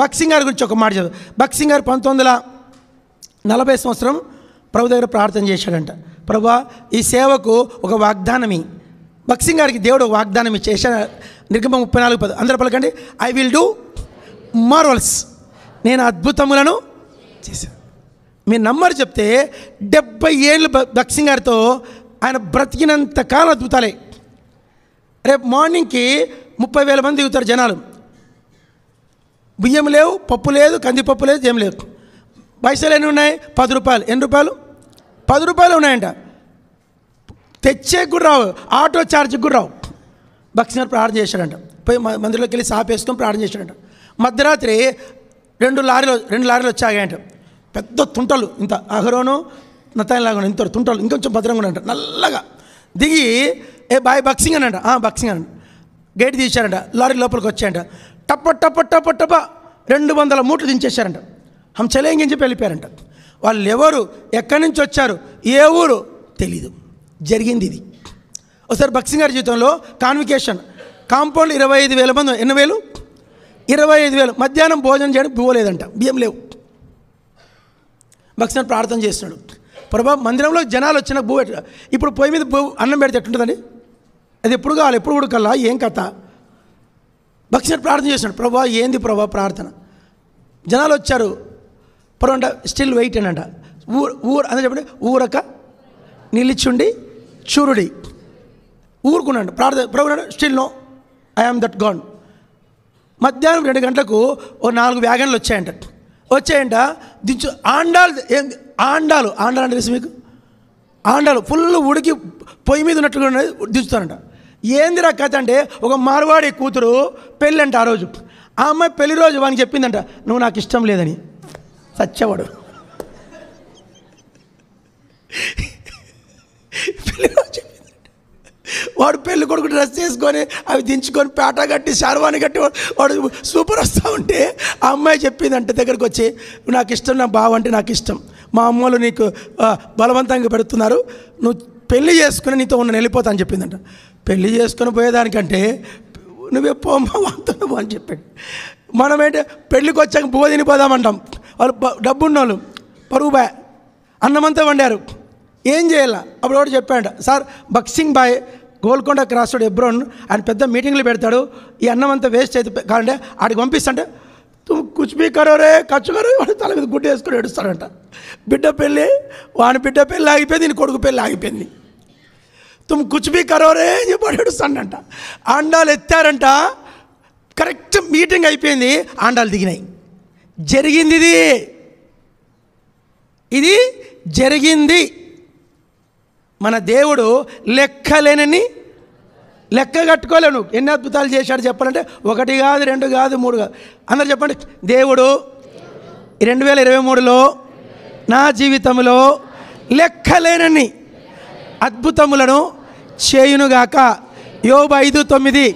భక్సింగ్ గారి గురించి ఒక మాట చదువు భక్సింగ్ గారు పంతొమ్మిది వందల నలభై సంవత్సరం ప్రభు దగ్గర ప్రార్థన చేశాడంట ప్రభా ఈ సేవకు ఒక వాగ్దానమి భక్సింగ్ గారికి దేవుడు ఒక వాగ్దానం చేశాడు నిర్గమ ముప్పై నాలుగు పది అందరూ పలకండి ఐ విల్ డూ మార్వల్స్ నేను అద్భుతములను చేశాను మీరు నమ్మరు చెప్తే డెబ్బై ఏళ్ళు భక్సింగ్ గారితో ఆయన బ్రతికినంత కాలం అద్భుతాలే రేపు మార్నింగ్కి ముప్పై వేల మంది దిగుతారు జనాలు బియ్యం లేవు పప్పు లేదు కందిపప్పు లేదు ఏం లేవు పైసలు ఎన్ని ఉన్నాయి పది రూపాయలు ఎన్ని రూపాయలు పది రూపాయలు ఉన్నాయంట తెచ్చే కూడా రావు ఆటో ఛార్జ్కి కూడా రావు భక్సిన ప్రార్థన చేశాడంట పోయి మందిరంలోకి వెళ్ళి సాప్ వేసుకొని ప్రార్థన చేశాడంట మధ్యరాత్రి రెండు లారీలు రెండు లారీలు వచ్చాయంట పెద్ద తుంటలు ఇంత అహరోను లాగా ఇంత తుంటలు ఇంకొంచెం భద్రంగా అంట నల్లగా దిగి ఏ బాయ్ బక్సింగ్ అనంట బక్సింగ్ అనంట గేట్ తీశారంట లారీ లోపలికి వచ్చాయంట టప్ప టప్ప టప్ప టప్ప రెండు వందల మూట్లు దించేశారంట హం చెలేంగి చెప్పి వెళ్ళిపోయారంట వాళ్ళు ఎవరు ఎక్కడి నుంచి వచ్చారు ఏ ఊరు తెలీదు జరిగింది ఇది ఒకసారి భక్సింగ్ గారి జీవితంలో కాన్వికేషన్ కాంపౌండ్ ఇరవై ఐదు వేల మంది ఎన్ని వేలు ఇరవై ఐదు వేలు మధ్యాహ్నం భోజనం చేయడం పోలేదంట బియ్యం లేవు భక్సింగ్ ప్రార్థన చేస్తున్నాడు ప్రభా మందిరంలో జనాలు వచ్చిన భూ ఇప్పుడు పొయ్యి మీద అన్నం పెడితే ఎట్టుంటుందండి అది ఎప్పుడు కావాలి ఎప్పుడు కల్లా ఏం కథ భక్తుడు ప్రార్థన చేస్తున్నాడు ప్రభా ఏంది ప్రభా ప్రార్థన జనాలు వచ్చారు పొరంట స్టిల్ వెయిట్ అని అంట ఊరు ఊరు అదే చెప్పండి ఊరక నిలిచుండి చూరుడి ఊరుకున్నాడు ప్రార్థన ప్రభున్నాడు స్టిల్ నో ఆమ్ దట్ గాన్ మధ్యాహ్నం రెండు గంటలకు ఓ నాలుగు వ్యాగన్లు వచ్చాయంట వచ్చాయంట దించు ఆండాలు ఏం ఆండాలు ఆండాలు అంటే తెలుసు మీకు ఆండాలు ఫుల్ ఉడికి పొయ్యి మీద ఉన్నట్టుగా దించుతారంట ఏందిరా కథ అంటే ఒక మార్వాడి కూతురు పెళ్ళంట ఆ రోజు ఆ అమ్మాయి పెళ్లి రోజు వానికి చెప్పిందంట నువ్వు నాకు ఇష్టం లేదని సచ్చేవాడు రోజు వాడు పెళ్లి కొడుకు డ్రెస్ చేసుకొని అవి దించుకొని పేట కట్టి శార్వాణి కట్టి వాడు సూపర్ వస్తూ ఉంటే ఆ అమ్మాయి చెప్పిందంట దగ్గరకు వచ్చి నాకు ఇష్టం నా బావ అంటే నాకు ఇష్టం మా అమ్మలు నీకు బలవంతంగా పెడుతున్నారు నువ్వు పెళ్లి చేసుకుని నీతో ఉన్న వెళ్ళిపోతా అని చెప్పిందంట పెళ్లి చేసుకుని పోయేదానికంటే నువ్వే పోమావంతున్నావు అని చెప్పాడు మనం ఏంటి పెళ్ళికి వచ్చాక బువ తినిపోదామంటాం వాళ్ళు డబ్బున్న వాళ్ళు పరుగు బాయ్ అన్నమంతా వండారు ఏం చేయాల అప్పుడు ఒకటి చెప్పాడ సార్ బక్సింగ్ బాయ్ గోల్కొండ రోడ్ ఎబ్రోన్ ఆయన పెద్ద మీటింగ్లు పెడతాడు ఈ అన్నం అంతా వేస్ట్ అయితే కాదంటే ఆడికి పంపిస్తుంటే కుచ్బీ కరో రే ఖర్చు కరో వాడు తల మీద గుడ్డ వేసుకొని ఏడుస్తాడంట బిడ్డ పెళ్ళి వాని బిడ్డ పెళ్ళి ఆగిపోయింది నీ కొడుకు పెళ్ళి ఆగిపోయింది తుమ్ కుచ్ బీ కరోరే అని అంట ఆండాలు ఎత్తారంట కరెక్ట్ మీటింగ్ అయిపోయింది ఆండాలు దిగినాయి జరిగింది ఇది ఇది జరిగింది మన దేవుడు లెక్కలేనని లెక్క కట్టుకోలేను ఎన్ని అద్భుతాలు చేశాడు చెప్పాలంటే ఒకటి కాదు రెండు కాదు మూడు కాదు అందరు చెప్పండి దేవుడు రెండు వేల ఇరవై మూడులో నా జీవితంలో లెక్కలేనని అద్భుతములను చేయునుగాక యోబు ఐదు తొమ్మిది